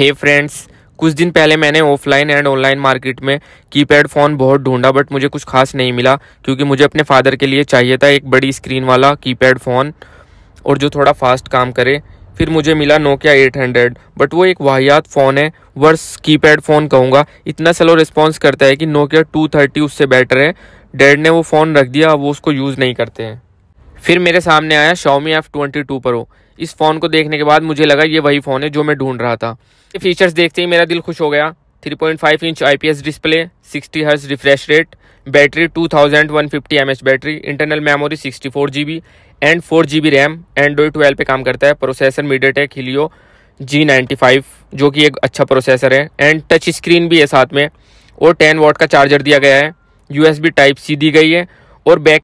हे friends कुछ दिन पहले मैंने ऑफलाइन एंड ऑनलाइन मार्केट में कीपैड फ़ोन बहुत ढूंढा बट मुझे कुछ खास नहीं मिला क्योंकि मुझे अपने फादर के लिए चाहिए था एक बड़ी स्क्रीन वाला कीपैड फ़ोन और जो थोड़ा फास्ट काम करे फिर मुझे मिला नोकिया 800 बट वो एक वाहियात फ़ोन है वर्स कीपैड फ़ोन कहूँगा इतना स्लो रिस्पॉन्स करता है कि नोकिया टू उससे बेटर है डैड ने वो फ़ोन रख दिया अब वो उसको यूज़ नहीं करते हैं फिर मेरे सामने आया Xiaomi F22 Pro इस फ़ोन को देखने के बाद मुझे लगा ये वही फ़ोन है जो मैं ढूंढ रहा था ये फीचर्स देखते ही मेरा दिल खुश हो गया 3.5 inch IPS display 60 hertz refresh rate battery 2150 thousand battery internal memory sixty four and G B RAM Android twelve पर काम करता है processor tech Helio G ninety five जो कि एक अच्छा प्रोसेसर है एंड टच स्क्रीन भी है साथ में और टेन वॉट का चार्जर दिया गया है U S B type C दी गई है और बैक